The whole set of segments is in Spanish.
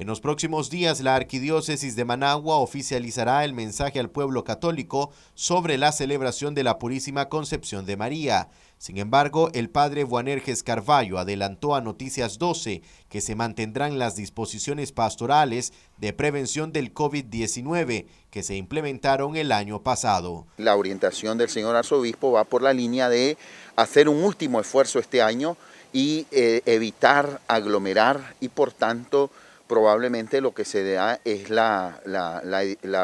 En los próximos días, la Arquidiócesis de Managua oficializará el mensaje al pueblo católico sobre la celebración de la Purísima Concepción de María. Sin embargo, el padre Buanerges Carballo adelantó a Noticias 12 que se mantendrán las disposiciones pastorales de prevención del COVID-19 que se implementaron el año pasado. La orientación del señor arzobispo va por la línea de hacer un último esfuerzo este año y eh, evitar aglomerar y por tanto probablemente lo que se da es la,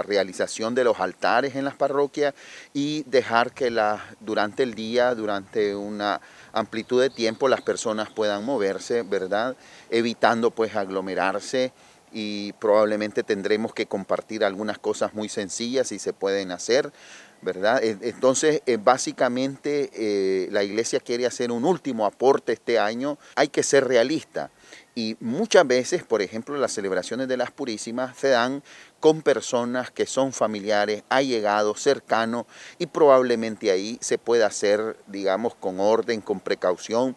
realización de los altares en las parroquias y dejar que las, durante el día, durante una amplitud de tiempo, las personas puedan moverse, ¿verdad? Evitando pues aglomerarse y probablemente tendremos que compartir algunas cosas muy sencillas y se pueden hacer. Entonces, eh, básicamente, eh, la iglesia quiere hacer un último aporte este año. Hay que ser realista. Y muchas veces, por ejemplo, las celebraciones de las Purísimas se dan con personas que son familiares, allegados, cercanos, y probablemente ahí se pueda hacer, digamos, con orden, con precaución,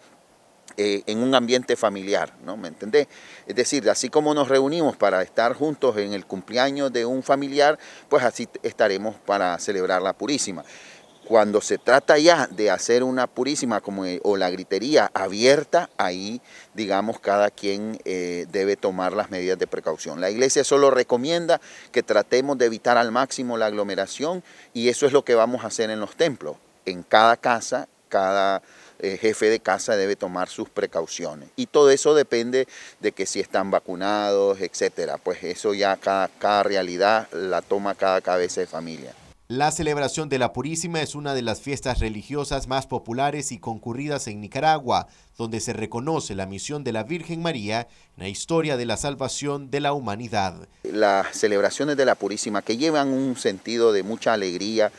eh, en un ambiente familiar, ¿no? ¿Me entendés? Es decir, así como nos reunimos para estar juntos en el cumpleaños de un familiar, pues así estaremos para celebrar la Purísima cuando se trata ya de hacer una purísima como, eh, o la gritería abierta, ahí, digamos, cada quien eh, debe tomar las medidas de precaución. La iglesia solo recomienda que tratemos de evitar al máximo la aglomeración y eso es lo que vamos a hacer en los templos. En cada casa, cada eh, jefe de casa debe tomar sus precauciones. Y todo eso depende de que si están vacunados, etcétera. Pues eso ya cada, cada realidad la toma cada cabeza de familia. La celebración de la Purísima es una de las fiestas religiosas más populares y concurridas en Nicaragua, donde se reconoce la misión de la Virgen María en la historia de la salvación de la humanidad. Las celebraciones de la Purísima que llevan un sentido de mucha alegría,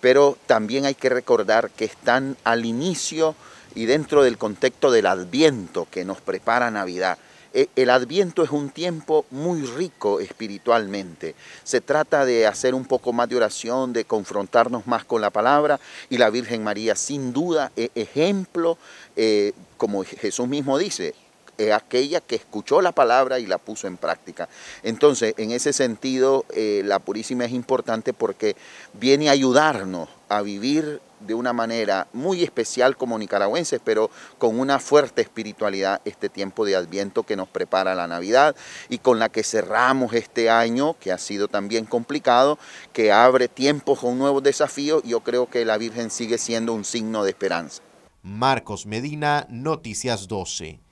pero también hay que recordar que están al inicio y dentro del contexto del adviento que nos prepara Navidad. E, el adviento es un tiempo muy rico espiritualmente. Se trata de hacer un poco más de oración, de confrontarnos más con la palabra y la Virgen María sin duda e, ejemplo, eh, como Jesús mismo dice, es eh, aquella que escuchó la palabra y la puso en práctica. Entonces, en ese sentido, eh, la Purísima es importante porque viene a ayudarnos a vivir de una manera muy especial como nicaragüenses, pero con una fuerte espiritualidad este tiempo de adviento que nos prepara la Navidad y con la que cerramos este año, que ha sido también complicado, que abre tiempos con nuevos desafíos, yo creo que la Virgen sigue siendo un signo de esperanza. Marcos Medina, Noticias 12.